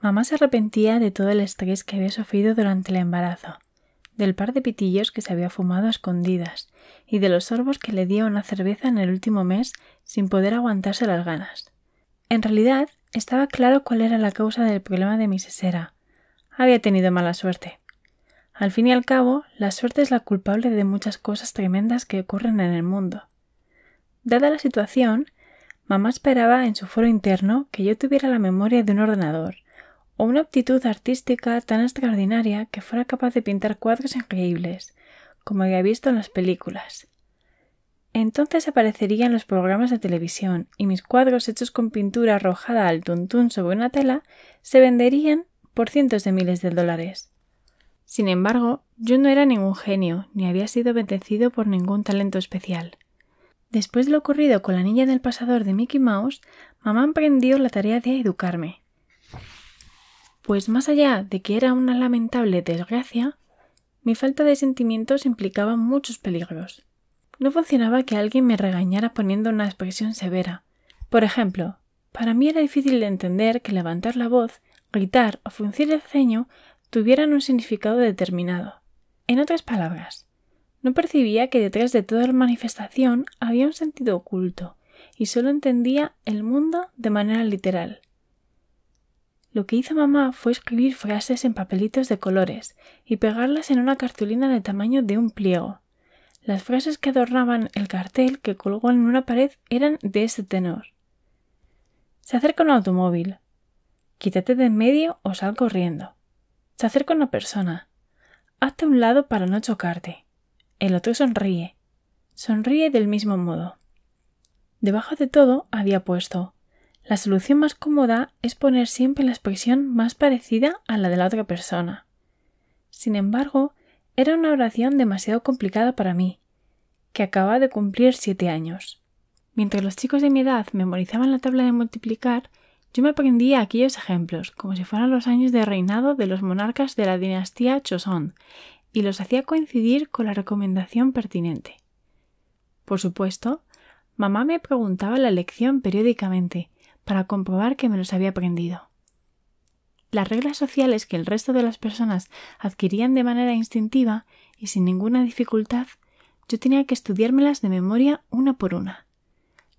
Mamá se arrepentía de todo el estrés que había sufrido durante el embarazo, del par de pitillos que se había fumado a escondidas y de los sorbos que le dio una cerveza en el último mes sin poder aguantarse las ganas. En realidad, estaba claro cuál era la causa del problema de mi sesera. Había tenido mala suerte. Al fin y al cabo, la suerte es la culpable de muchas cosas tremendas que ocurren en el mundo. Dada la situación, mamá esperaba en su foro interno que yo tuviera la memoria de un ordenador o una aptitud artística tan extraordinaria que fuera capaz de pintar cuadros increíbles, como había visto en las películas. Entonces aparecerían los programas de televisión y mis cuadros hechos con pintura arrojada al tuntún sobre una tela se venderían por cientos de miles de dólares. Sin embargo, yo no era ningún genio, ni había sido bendecido por ningún talento especial. Después de lo ocurrido con la niña del pasador de Mickey Mouse, mamá emprendió la tarea de educarme. Pues más allá de que era una lamentable desgracia, mi falta de sentimientos implicaba muchos peligros. No funcionaba que alguien me regañara poniendo una expresión severa. Por ejemplo, para mí era difícil de entender que levantar la voz, gritar o fruncir el ceño tuvieran un significado determinado. En otras palabras, no percibía que detrás de toda manifestación había un sentido oculto, y solo entendía el mundo de manera literal, lo que hizo mamá fue escribir frases en papelitos de colores y pegarlas en una cartulina de tamaño de un pliego. Las frases que adornaban el cartel que colgó en una pared eran de este tenor. Se acerca un automóvil. Quítate de en medio o sal corriendo. Se acerca una persona. Hazte un lado para no chocarte. El otro sonríe. Sonríe del mismo modo. Debajo de todo había puesto la solución más cómoda es poner siempre la expresión más parecida a la de la otra persona. Sin embargo, era una oración demasiado complicada para mí, que acababa de cumplir siete años. Mientras los chicos de mi edad memorizaban la tabla de multiplicar, yo me aprendía aquellos ejemplos, como si fueran los años de reinado de los monarcas de la dinastía Chosón, y los hacía coincidir con la recomendación pertinente. Por supuesto, mamá me preguntaba la lección periódicamente, para comprobar que me los había aprendido. Las reglas sociales que el resto de las personas adquirían de manera instintiva y sin ninguna dificultad, yo tenía que estudiármelas de memoria una por una.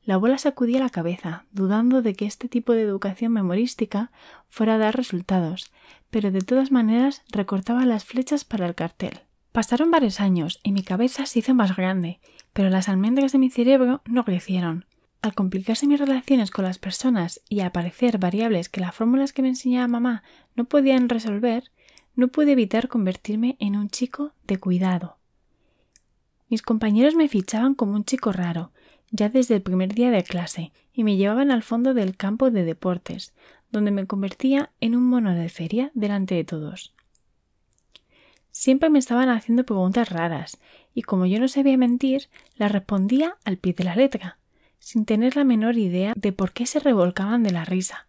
La abuela sacudía la cabeza, dudando de que este tipo de educación memorística fuera a dar resultados, pero de todas maneras recortaba las flechas para el cartel. Pasaron varios años y mi cabeza se hizo más grande, pero las almendras de mi cerebro no crecieron. Al complicarse mis relaciones con las personas y aparecer variables que las fórmulas que me enseñaba mamá no podían resolver, no pude evitar convertirme en un chico de cuidado. Mis compañeros me fichaban como un chico raro, ya desde el primer día de clase, y me llevaban al fondo del campo de deportes, donde me convertía en un mono de feria delante de todos. Siempre me estaban haciendo preguntas raras, y como yo no sabía mentir, las respondía al pie de la letra, sin tener la menor idea de por qué se revolcaban de la risa.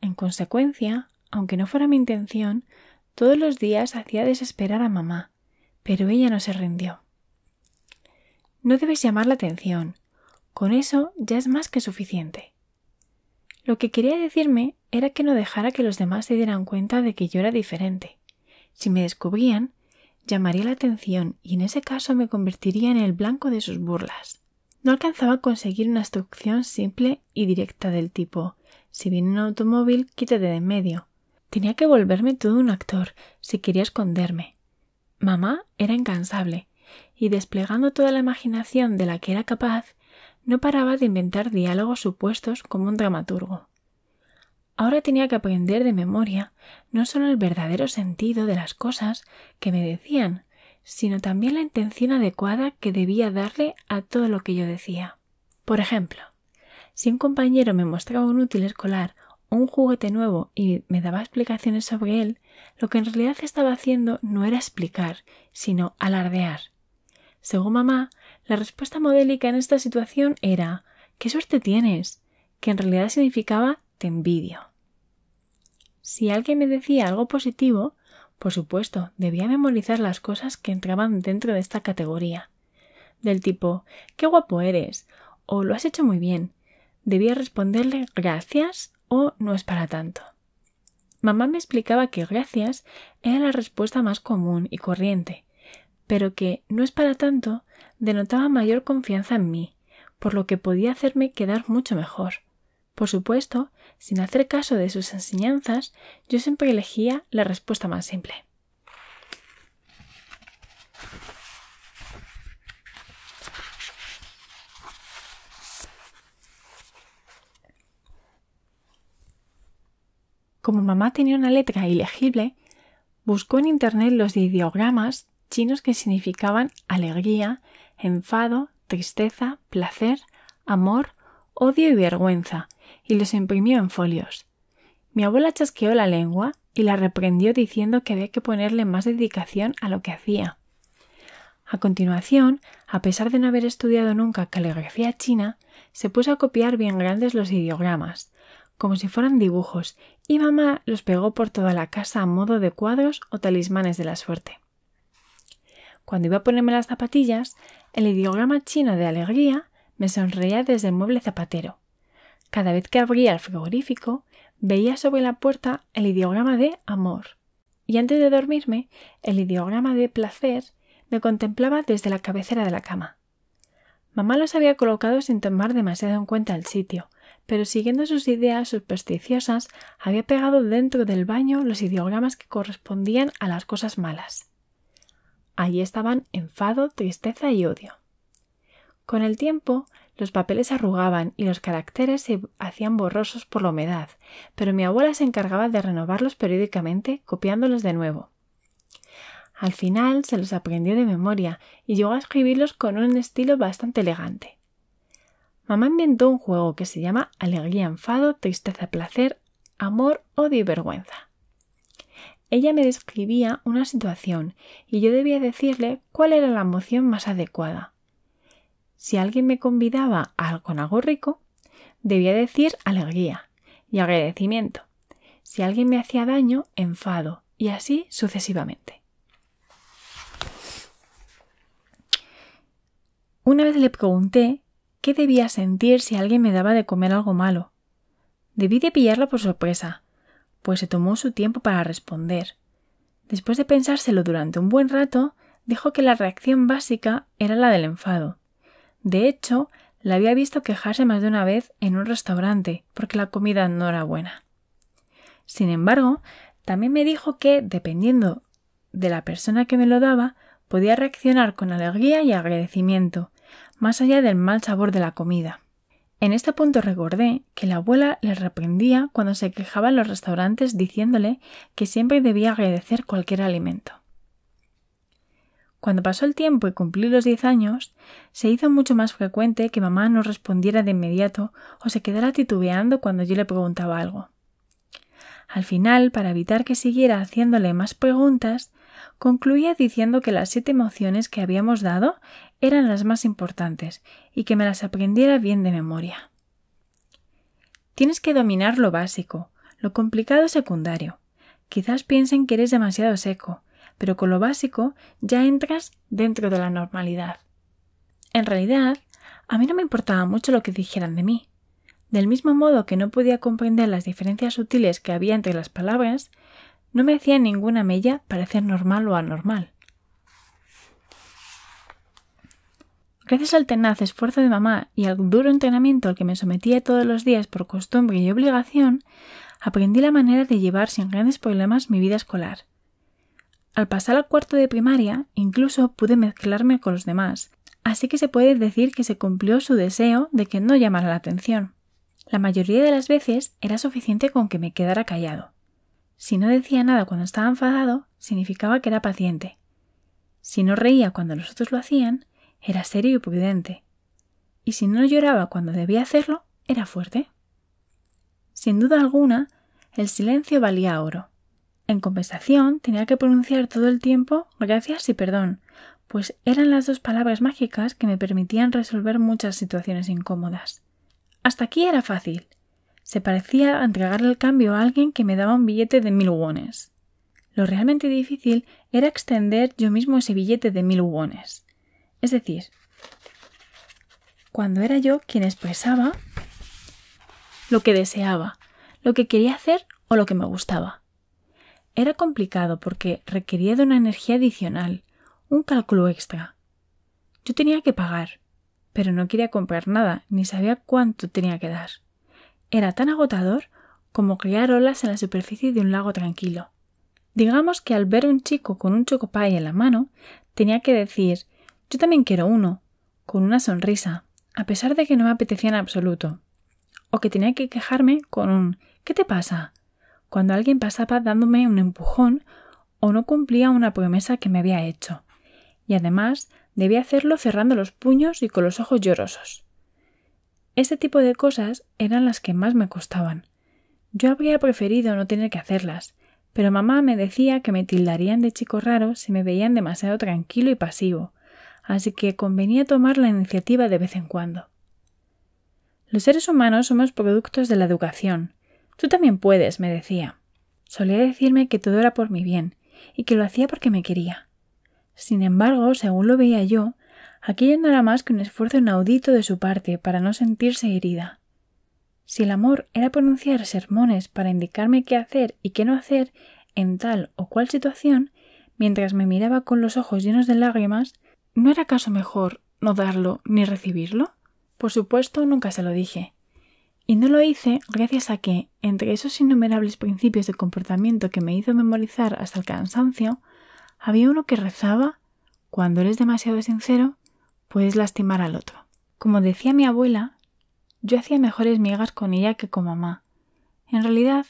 En consecuencia, aunque no fuera mi intención, todos los días hacía desesperar a mamá, pero ella no se rindió. No debes llamar la atención. Con eso ya es más que suficiente. Lo que quería decirme era que no dejara que los demás se dieran cuenta de que yo era diferente. Si me descubrían, llamaría la atención y en ese caso me convertiría en el blanco de sus burlas. No alcanzaba a conseguir una instrucción simple y directa del tipo Si viene un automóvil, quítate de en medio. Tenía que volverme todo un actor si quería esconderme. Mamá era incansable, y desplegando toda la imaginación de la que era capaz, no paraba de inventar diálogos supuestos como un dramaturgo. Ahora tenía que aprender de memoria no solo el verdadero sentido de las cosas que me decían, sino también la intención adecuada que debía darle a todo lo que yo decía. Por ejemplo, si un compañero me mostraba un útil escolar o un juguete nuevo y me daba explicaciones sobre él, lo que en realidad estaba haciendo no era explicar, sino alardear. Según mamá, la respuesta modélica en esta situación era ¿Qué suerte tienes? que en realidad significaba te envidio. Si alguien me decía algo positivo, por supuesto, debía memorizar las cosas que entraban dentro de esta categoría. Del tipo Qué guapo eres o lo has hecho muy bien. Debía responderle gracias o no es para tanto. Mamá me explicaba que gracias era la respuesta más común y corriente, pero que no es para tanto denotaba mayor confianza en mí, por lo que podía hacerme quedar mucho mejor. Por supuesto, sin hacer caso de sus enseñanzas, yo siempre elegía la respuesta más simple. Como mamá tenía una letra ilegible, buscó en internet los ideogramas chinos que significaban alegría, enfado, tristeza, placer, amor, odio y vergüenza, y los imprimió en folios. Mi abuela chasqueó la lengua y la reprendió diciendo que había que ponerle más dedicación a lo que hacía. A continuación, a pesar de no haber estudiado nunca caligrafía china, se puso a copiar bien grandes los ideogramas, como si fueran dibujos, y mamá los pegó por toda la casa a modo de cuadros o talismanes de la suerte. Cuando iba a ponerme las zapatillas, el ideograma chino de alegría me sonreía desde el mueble zapatero. Cada vez que abría el frigorífico, veía sobre la puerta el ideograma de amor. Y antes de dormirme, el ideograma de placer me contemplaba desde la cabecera de la cama. Mamá los había colocado sin tomar demasiado en cuenta el sitio, pero siguiendo sus ideas supersticiosas, había pegado dentro del baño los ideogramas que correspondían a las cosas malas. Allí estaban enfado, tristeza y odio. Con el tiempo, los papeles arrugaban y los caracteres se hacían borrosos por la humedad, pero mi abuela se encargaba de renovarlos periódicamente copiándolos de nuevo. Al final se los aprendió de memoria y llegó a escribirlos con un estilo bastante elegante. Mamá inventó un juego que se llama Alegría, enfado, tristeza, placer, amor, odio y vergüenza. Ella me describía una situación y yo debía decirle cuál era la emoción más adecuada si alguien me convidaba a, con algo rico, debía decir alegría y agradecimiento. Si alguien me hacía daño, enfado, y así sucesivamente. Una vez le pregunté qué debía sentir si alguien me daba de comer algo malo. Debí de pillarlo por sorpresa, pues se tomó su tiempo para responder. Después de pensárselo durante un buen rato, dijo que la reacción básica era la del enfado, de hecho, la había visto quejarse más de una vez en un restaurante porque la comida no era buena. Sin embargo, también me dijo que, dependiendo de la persona que me lo daba, podía reaccionar con alegría y agradecimiento, más allá del mal sabor de la comida. En este punto recordé que la abuela le reprendía cuando se quejaba en los restaurantes diciéndole que siempre debía agradecer cualquier alimento. Cuando pasó el tiempo y cumplí los diez años, se hizo mucho más frecuente que mamá no respondiera de inmediato o se quedara titubeando cuando yo le preguntaba algo. Al final, para evitar que siguiera haciéndole más preguntas, concluía diciendo que las siete emociones que habíamos dado eran las más importantes y que me las aprendiera bien de memoria. Tienes que dominar lo básico, lo complicado secundario. Quizás piensen que eres demasiado seco, pero con lo básico ya entras dentro de la normalidad. En realidad, a mí no me importaba mucho lo que dijeran de mí. Del mismo modo que no podía comprender las diferencias sutiles que había entre las palabras, no me hacía ninguna mella parecer normal o anormal. Gracias al tenaz esfuerzo de mamá y al duro entrenamiento al que me sometía todos los días por costumbre y obligación, aprendí la manera de llevar sin grandes problemas mi vida escolar. Al pasar al cuarto de primaria, incluso pude mezclarme con los demás, así que se puede decir que se cumplió su deseo de que no llamara la atención. La mayoría de las veces era suficiente con que me quedara callado. Si no decía nada cuando estaba enfadado, significaba que era paciente. Si no reía cuando los otros lo hacían, era serio y prudente. Y si no lloraba cuando debía hacerlo, era fuerte. Sin duda alguna, el silencio valía oro. En compensación, tenía que pronunciar todo el tiempo gracias y perdón, pues eran las dos palabras mágicas que me permitían resolver muchas situaciones incómodas. Hasta aquí era fácil. Se parecía entregar entregarle el cambio a alguien que me daba un billete de mil wones. Lo realmente difícil era extender yo mismo ese billete de mil wones. Es decir, cuando era yo quien expresaba lo que deseaba, lo que quería hacer o lo que me gustaba. Era complicado porque requería de una energía adicional, un cálculo extra. Yo tenía que pagar, pero no quería comprar nada, ni sabía cuánto tenía que dar. Era tan agotador como criar olas en la superficie de un lago tranquilo. Digamos que al ver un chico con un chocopay en la mano, tenía que decir yo también quiero uno, con una sonrisa, a pesar de que no me apetecía en absoluto. O que tenía que quejarme con un ¿qué te pasa? cuando alguien pasaba dándome un empujón o no cumplía una promesa que me había hecho. Y además debía hacerlo cerrando los puños y con los ojos llorosos. Este tipo de cosas eran las que más me costaban. Yo habría preferido no tener que hacerlas, pero mamá me decía que me tildarían de chico raro si me veían demasiado tranquilo y pasivo, así que convenía tomar la iniciativa de vez en cuando. Los seres humanos somos productos de la educación, Tú también puedes, me decía. Solía decirme que todo era por mi bien y que lo hacía porque me quería. Sin embargo, según lo veía yo, aquello no era más que un esfuerzo inaudito de su parte para no sentirse herida. Si el amor era pronunciar sermones para indicarme qué hacer y qué no hacer en tal o cual situación, mientras me miraba con los ojos llenos de lágrimas, ¿no era acaso mejor no darlo ni recibirlo? Por supuesto, nunca se lo dije, y no lo hice gracias a que, entre esos innumerables principios de comportamiento que me hizo memorizar hasta el cansancio, había uno que rezaba cuando eres demasiado sincero, puedes lastimar al otro. Como decía mi abuela, yo hacía mejores migas con ella que con mamá. En realidad,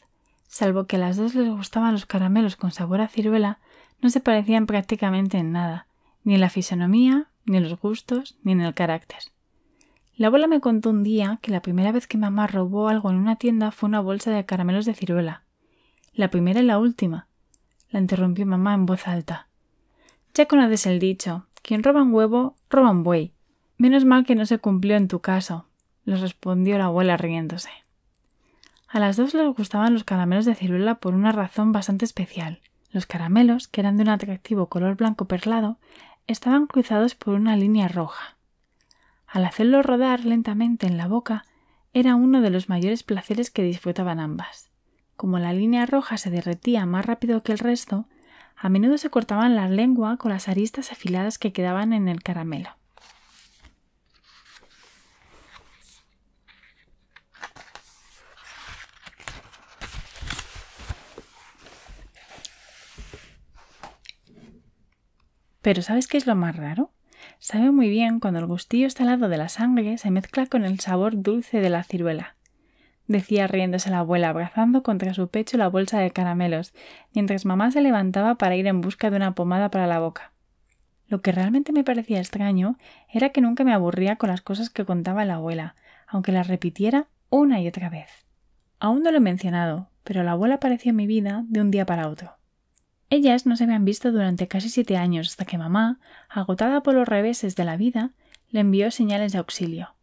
salvo que a las dos les gustaban los caramelos con sabor a ciruela, no se parecían prácticamente en nada, ni en la fisonomía, ni en los gustos, ni en el carácter. La abuela me contó un día que la primera vez que mamá robó algo en una tienda fue una bolsa de caramelos de ciruela. La primera y la última. La interrumpió mamá en voz alta. Ya conoces el dicho, quien roba un huevo, roba un buey. Menos mal que no se cumplió en tu caso, le respondió la abuela riéndose. A las dos les gustaban los caramelos de ciruela por una razón bastante especial. Los caramelos, que eran de un atractivo color blanco perlado, estaban cruzados por una línea roja. Al hacerlo rodar lentamente en la boca, era uno de los mayores placeres que disfrutaban ambas. Como la línea roja se derretía más rápido que el resto, a menudo se cortaban la lengua con las aristas afiladas que quedaban en el caramelo. Pero ¿sabes qué es lo más raro? Sabe muy bien cuando el gustillo salado de la sangre se mezcla con el sabor dulce de la ciruela. Decía riéndose la abuela, abrazando contra su pecho la bolsa de caramelos, mientras mamá se levantaba para ir en busca de una pomada para la boca. Lo que realmente me parecía extraño era que nunca me aburría con las cosas que contaba la abuela, aunque las repitiera una y otra vez. Aún no lo he mencionado, pero la abuela apareció en mi vida de un día para otro. Ellas no se habían visto durante casi siete años hasta que mamá, agotada por los reveses de la vida, le envió señales de auxilio.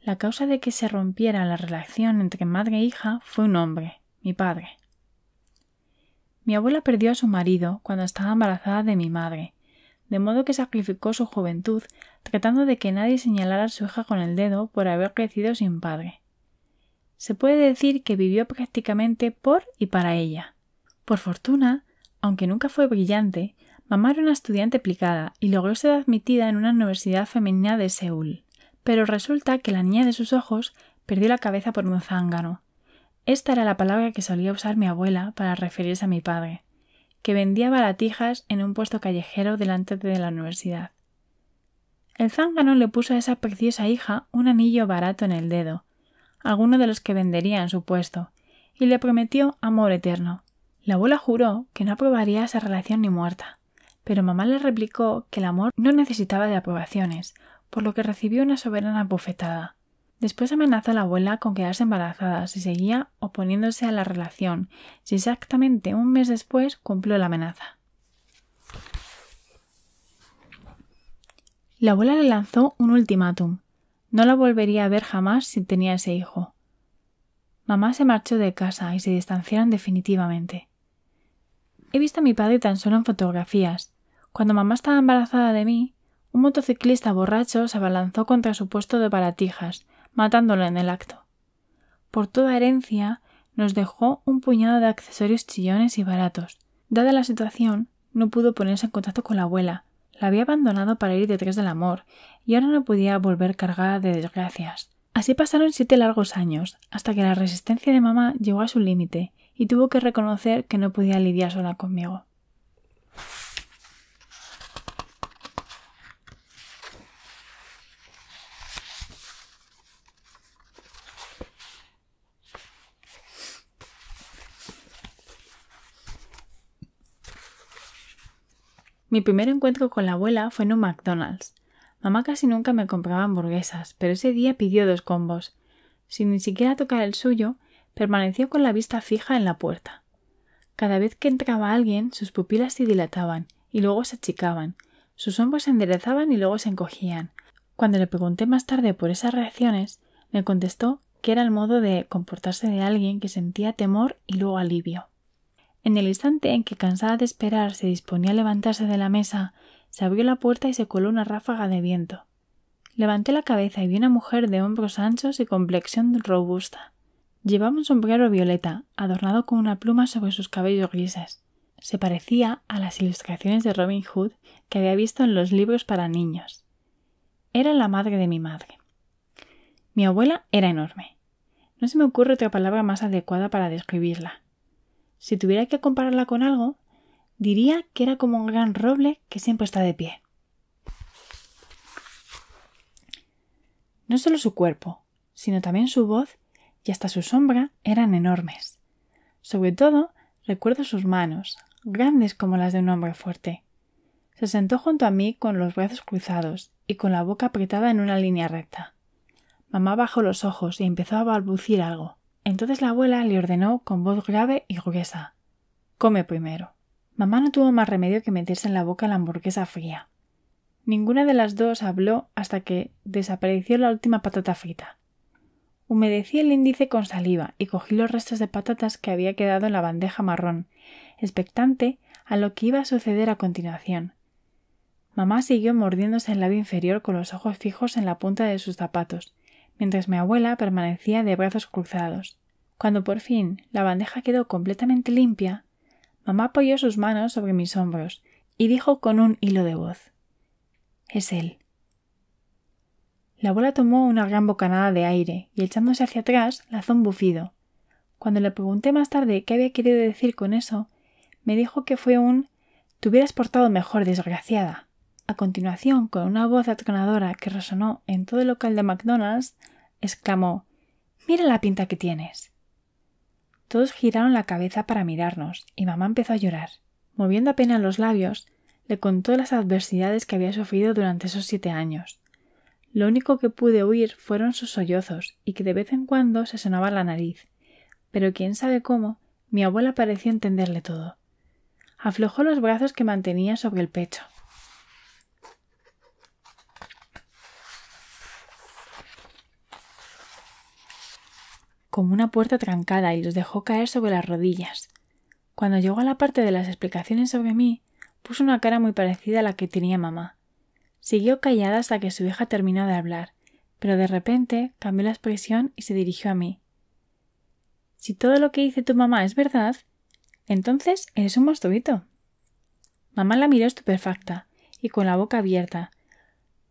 La causa de que se rompiera la relación entre madre e hija fue un hombre, mi padre. Mi abuela perdió a su marido cuando estaba embarazada de mi madre, de modo que sacrificó su juventud tratando de que nadie señalara a su hija con el dedo por haber crecido sin padre. Se puede decir que vivió prácticamente por y para ella. Por fortuna, aunque nunca fue brillante, mamá era una estudiante aplicada y logró ser admitida en una universidad femenina de Seúl. Pero resulta que la niña de sus ojos perdió la cabeza por un zángano. Esta era la palabra que solía usar mi abuela para referirse a mi padre, que vendía baratijas en un puesto callejero delante de la universidad. El zángano le puso a esa preciosa hija un anillo barato en el dedo, alguno de los que vendería en su puesto, y le prometió amor eterno, la abuela juró que no aprobaría esa relación ni muerta, pero mamá le replicó que el amor no necesitaba de aprobaciones, por lo que recibió una soberana bofetada. Después amenazó a la abuela con quedarse embarazada si seguía oponiéndose a la relación, si exactamente un mes después cumplió la amenaza. La abuela le lanzó un ultimátum. No la volvería a ver jamás si tenía ese hijo. Mamá se marchó de casa y se distanciaron definitivamente. He visto a mi padre tan solo en fotografías. Cuando mamá estaba embarazada de mí, un motociclista borracho se abalanzó contra su puesto de baratijas, matándolo en el acto. Por toda herencia, nos dejó un puñado de accesorios chillones y baratos. Dada la situación, no pudo ponerse en contacto con la abuela. La había abandonado para ir detrás del amor, y ahora no podía volver cargada de desgracias. Así pasaron siete largos años, hasta que la resistencia de mamá llegó a su límite, y tuvo que reconocer que no podía lidiar sola conmigo. Mi primer encuentro con la abuela fue en un McDonald's. Mamá casi nunca me compraba hamburguesas, pero ese día pidió dos combos. Sin ni siquiera tocar el suyo, permaneció con la vista fija en la puerta. Cada vez que entraba alguien, sus pupilas se dilataban y luego se achicaban, sus hombros se enderezaban y luego se encogían. Cuando le pregunté más tarde por esas reacciones, me contestó que era el modo de comportarse de alguien que sentía temor y luego alivio. En el instante en que, cansada de esperar, se disponía a levantarse de la mesa, se abrió la puerta y se coló una ráfaga de viento. Levanté la cabeza y vi una mujer de hombros anchos y complexión robusta. Llevaba un sombrero violeta, adornado con una pluma sobre sus cabellos grises. Se parecía a las ilustraciones de Robin Hood que había visto en los libros para niños. Era la madre de mi madre. Mi abuela era enorme. No se me ocurre otra palabra más adecuada para describirla. Si tuviera que compararla con algo, diría que era como un gran roble que siempre está de pie. No solo su cuerpo, sino también su voz y hasta su sombra eran enormes. Sobre todo, recuerdo sus manos, grandes como las de un hombre fuerte. Se sentó junto a mí con los brazos cruzados y con la boca apretada en una línea recta. Mamá bajó los ojos y empezó a balbucir algo. Entonces la abuela le ordenó con voz grave y gruesa Come primero. Mamá no tuvo más remedio que meterse en la boca la hamburguesa fría. Ninguna de las dos habló hasta que desapareció la última patata frita. Humedecí el índice con saliva y cogí los restos de patatas que había quedado en la bandeja marrón, expectante a lo que iba a suceder a continuación. Mamá siguió mordiéndose el labio inferior con los ojos fijos en la punta de sus zapatos, mientras mi abuela permanecía de brazos cruzados. Cuando por fin la bandeja quedó completamente limpia, mamá apoyó sus manos sobre mis hombros y dijo con un hilo de voz Es él. La abuela tomó una gran bocanada de aire y echándose hacia atrás lanzó un bufido. Cuando le pregunté más tarde qué había querido decir con eso, me dijo que fue un Te hubieras portado mejor, desgraciada. A continuación, con una voz atronadora que resonó en todo el local de McDonald's, exclamó Mira la pinta que tienes. Todos giraron la cabeza para mirarnos, y mamá empezó a llorar. Moviendo apenas los labios, le contó las adversidades que había sufrido durante esos siete años lo único que pude oír fueron sus sollozos y que de vez en cuando se sonaba la nariz. Pero quién sabe cómo, mi abuela pareció entenderle todo. Aflojó los brazos que mantenía sobre el pecho. como una puerta trancada y los dejó caer sobre las rodillas. Cuando llegó a la parte de las explicaciones sobre mí, puso una cara muy parecida a la que tenía mamá, Siguió callada hasta que su hija terminó de hablar, pero de repente cambió la expresión y se dirigió a mí. Si todo lo que dice tu mamá es verdad, entonces eres un mastubito. Mamá la miró estupefacta y con la boca abierta,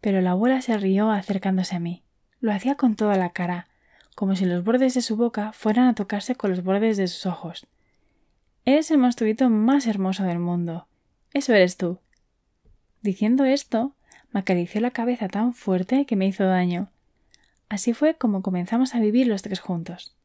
pero la abuela se rió acercándose a mí. Lo hacía con toda la cara, como si los bordes de su boca fueran a tocarse con los bordes de sus ojos. Eres el monstruito más hermoso del mundo. Eso eres tú. Diciendo esto, me acarició la cabeza tan fuerte que me hizo daño. Así fue como comenzamos a vivir los tres juntos.